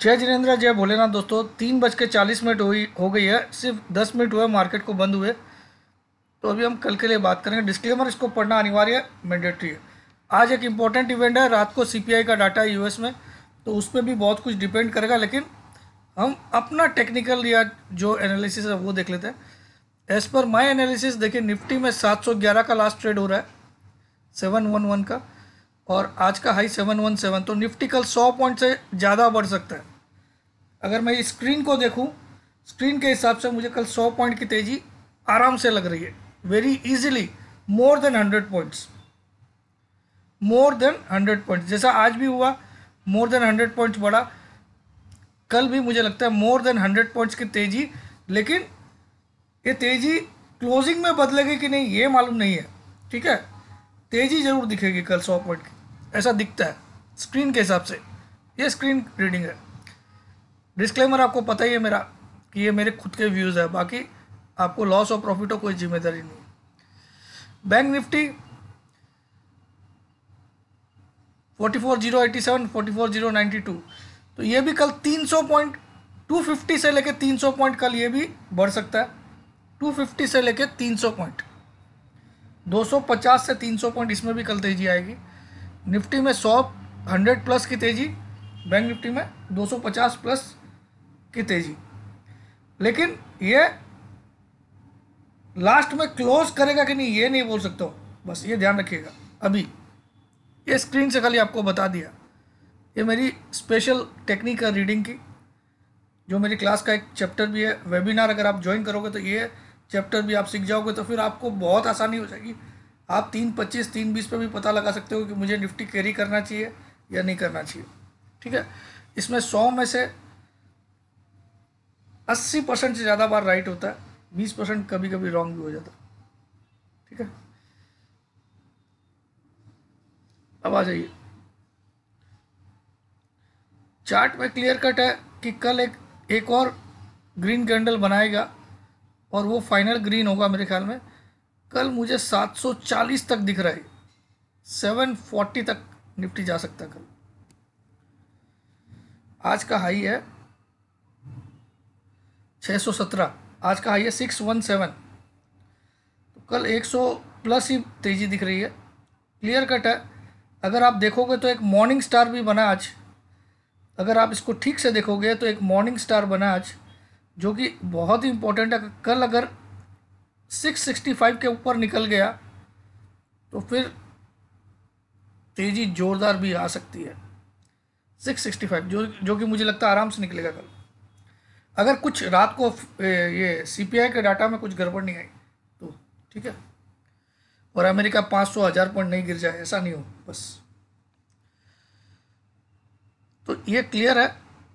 जय जिनेन्द्र जय भोलेनाथ दोस्तों तीन बज के चालीस मिनट हुई हो गई है सिर्फ दस मिनट हुए मार्केट को बंद हुए तो अभी हम कल के लिए बात करेंगे डिस्क्लेमर इसको पढ़ना अनिवार्य है मैंडेटरी है आज एक इम्पॉर्टेंट इवेंट है रात को सीपीआई का डाटा है यूएस में तो उस पर भी बहुत कुछ डिपेंड करेगा लेकिन हम अपना टेक्निकल या जो एनालिसिस है वो देख लेते हैं एज़ पर माई एनालिसिस देखिए निफ्टी में सात का लास्ट ट्रेड हो रहा है सेवन का और आज का हाई सेवन वन सेवन तो निफ्टी कल सौ पॉइंट से ज़्यादा बढ़ सकता है अगर मैं स्क्रीन को देखूं स्क्रीन के हिसाब से मुझे कल सौ पॉइंट की तेज़ी आराम से लग रही है very easily more than hundred points more than hundred points जैसा आज भी हुआ मोर देन हंड्रेड पॉइंट्स बढ़ा कल भी मुझे लगता है मोर देन हंड्रेड पॉइंट्स की तेज़ी लेकिन ये तेज़ी क्लोजिंग में बदलेगी कि नहीं ये मालूम नहीं है ठीक है तेज़ी ज़रूर दिखेगी कल सौ पॉइंट की ऐसा दिखता है स्क्रीन के हिसाब से ये स्क्रीन रीडिंग है डिस्क्लेमर आपको पता ही है मेरा कि ये मेरे खुद के व्यूज़ है बाकी आपको लॉस और प्रॉफिट और कोई जिम्मेदारी नहीं bank Nifty forty four zero eighty seven forty four zero ninety two तो ये भी कल तीन सौ पॉइंट टू फिफ्टी से लेके तीन सौ पॉइंट कल ये भी बढ़ सकता है टू फिफ्टी से लेके तीन सौ पॉइंट दो सौ पचास से तीन सौ पॉइंट इसमें भी कल तेजी आएगी निफ्टी में सौ हंड्रेड प्लस की तेज़ी बैंक निफ्टी में 250 प्लस की तेज़ी लेकिन ये लास्ट में क्लोज करेगा कि नहीं ये नहीं बोल सकता हूँ बस ये ध्यान रखिएगा अभी ये स्क्रीन से खाली आपको बता दिया ये मेरी स्पेशल टेक्निक है रीडिंग की जो मेरी क्लास का एक चैप्टर भी है वेबिनार अगर आप ज्वाइन करोगे तो ये चैप्टर भी आप सीख जाओगे तो फिर आपको बहुत आसानी हो जाएगी आप तीन पच्चीस तीन बीस पर भी पता लगा सकते हो कि मुझे निफ्टी कैरी करना चाहिए या नहीं करना चाहिए ठीक है इसमें सौ में से अस्सी परसेंट से ज़्यादा बार राइट होता है बीस परसेंट कभी कभी रॉन्ग भी हो जाता है ठीक है अब आ जाइए चार्ट में क्लियर कट है कि कल एक एक और ग्रीन कैंडल बनाएगा और वो फाइनल ग्रीन होगा मेरे ख्याल में कल मुझे 740 तक दिख रहा है 740 तक निफ्टी जा सकता कल आज का हाई है 617 आज का हाई है 617 तो कल 100 प्लस ही तेज़ी दिख रही है क्लियर कट है अगर आप देखोगे तो एक मॉर्निंग स्टार भी बना आज अगर आप इसको ठीक से देखोगे तो एक मॉर्निंग स्टार बना आज जो कि बहुत ही इंपॉर्टेंट है कल अगर 665 के ऊपर निकल गया तो फिर तेज़ी ज़ोरदार भी आ सकती है 665 जो जो कि मुझे लगता है आराम से निकलेगा कल अगर कुछ रात को ये आई के डाटा में कुछ गड़बड़ नहीं आई तो ठीक है और अमेरिका पाँच सौ हज़ार पॉइंट नहीं गिर जाए ऐसा नहीं हो बस तो ये क्लियर है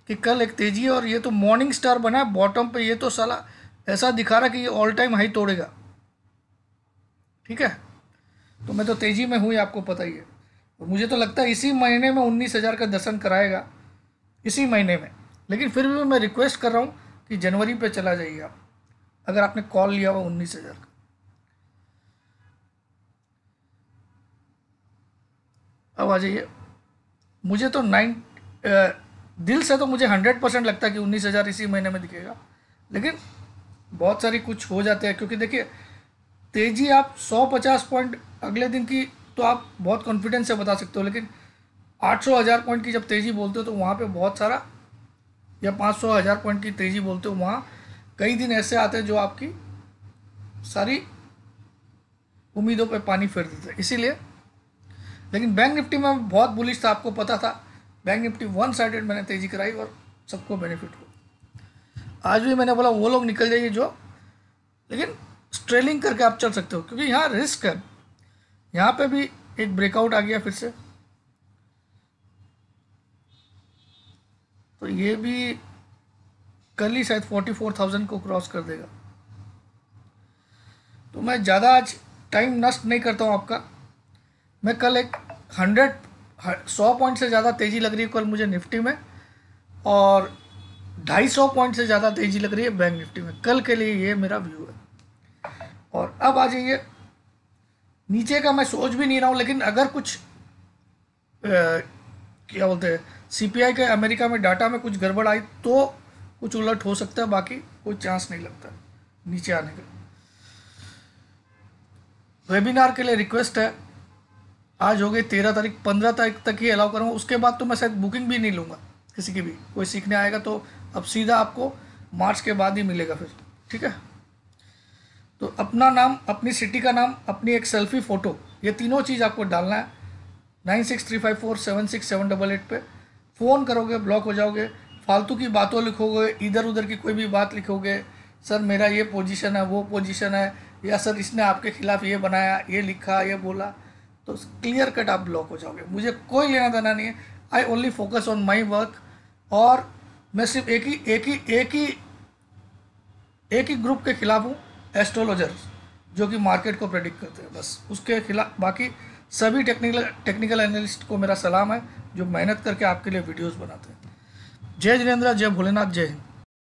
कि कल एक तेज़ी है और ये तो मॉर्निंग स्टार बना है बॉटम पे ये तो साला ऐसा दिखा रहा कि ये ऑल टाइम हाई तोड़ेगा ठीक है तो मैं तो तेज़ी में हूँ आपको पता ही है और मुझे तो लगता है इसी महीने में उन्नीस हज़ार का दर्शन कराएगा इसी महीने में लेकिन फिर भी मैं रिक्वेस्ट कर रहा हूँ कि जनवरी पे चला जाइए आप अगर आपने कॉल लिया हुआ उन्नीस हज़ार का अब आ जाइए मुझे तो नाइन दिल से तो मुझे हंड्रेड परसेंट लगता है कि उन्नीस हज़ार इसी महीने में दिखेगा लेकिन बहुत सारी कुछ हो जाते हैं क्योंकि देखिए तेज़ी आप 150 पॉइंट अगले दिन की तो आप बहुत कॉन्फिडेंस से बता सकते हो लेकिन 800 हज़ार पॉइंट की जब तेज़ी बोलते हो तो वहाँ पे बहुत सारा या 500 हज़ार पॉइंट की तेज़ी बोलते हो वहाँ कई दिन ऐसे आते हैं जो आपकी सारी उम्मीदों पे पानी फेर देते हैं इसीलिए लेकिन बैंक निफ्टी में बहुत बुलिश था आपको पता था बैंक निफ्टी वन साइडेड मैंने तेज़ी कराई और सबको बेनिफिट हुआ आज भी मैंने बोला वो लोग निकल जाइए जो लेकिन स्ट्रेलिंग करके आप चल सकते हो क्योंकि यहाँ रिस्क है यहाँ पे भी एक ब्रेकआउट आ गया फिर से तो ये भी कल ही शायद फोर्टी फोर थाउजेंड को क्रॉस कर देगा तो मैं ज़्यादा आज टाइम नष्ट नहीं करता हूँ आपका मैं कल एक हंड्रेड सौ पॉइंट से ज़्यादा तेज़ी लग रही है कल मुझे निफ्टी में और ढाई सौ पॉइंट से ज़्यादा तेजी लग रही है बैंक निफ्टी में कल के लिए ये मेरा व्यू है और अब आ जाइए नीचे का मैं सोच भी नहीं रहा हूँ लेकिन अगर कुछ आ, क्या बोलते हैं सीपीआई के अमेरिका में डाटा में कुछ गड़बड़ आई तो कुछ उलट हो सकता है बाकी कोई चांस नहीं लगता नीचे आने का वेबिनार के लिए रिक्वेस्ट है आज हो गई तेरह तारीख पंद्रह तारीख तक ही अलाउ करूँगा उसके बाद तो मैं शायद बुकिंग भी नहीं लूँगा किसी की भी कोई सीखने आएगा तो अब सीधा आपको मार्च के बाद ही मिलेगा फिर ठीक है तो अपना नाम अपनी सिटी का नाम अपनी एक सेल्फी फ़ोटो ये तीनों चीज़ आपको डालना है nine six three five four seven six seven double eight पर फ़ोन करोगे ब्लॉक हो जाओगे फालतू की बातों लिखोगे इधर उधर की कोई भी बात लिखोगे सर मेरा ये पोजीशन है वो पोजीशन है या सर इसने आपके खिलाफ़ ये बनाया ये लिखा ये बोला तो क्लियर कट आप ब्लॉक हो जाओगे मुझे कोई लेना देना नहीं है I only focus on my work और मैं सिर्फ एक ही एक ही एक ही एक ही ग्रुप के खिलाफ हूँ एस्ट्रोलॉजर जो कि मार्केट को प्रेडिक्ट करते हैं बस उसके खिलाफ बाकी सभी टेक्निकल टेक्निकल एनालिस्ट को मेरा सलाम है जो मेहनत करके आपके लिए वीडियोस बनाते हैं जय जिनेन्द्र जय भोलेनाथ जय हिंद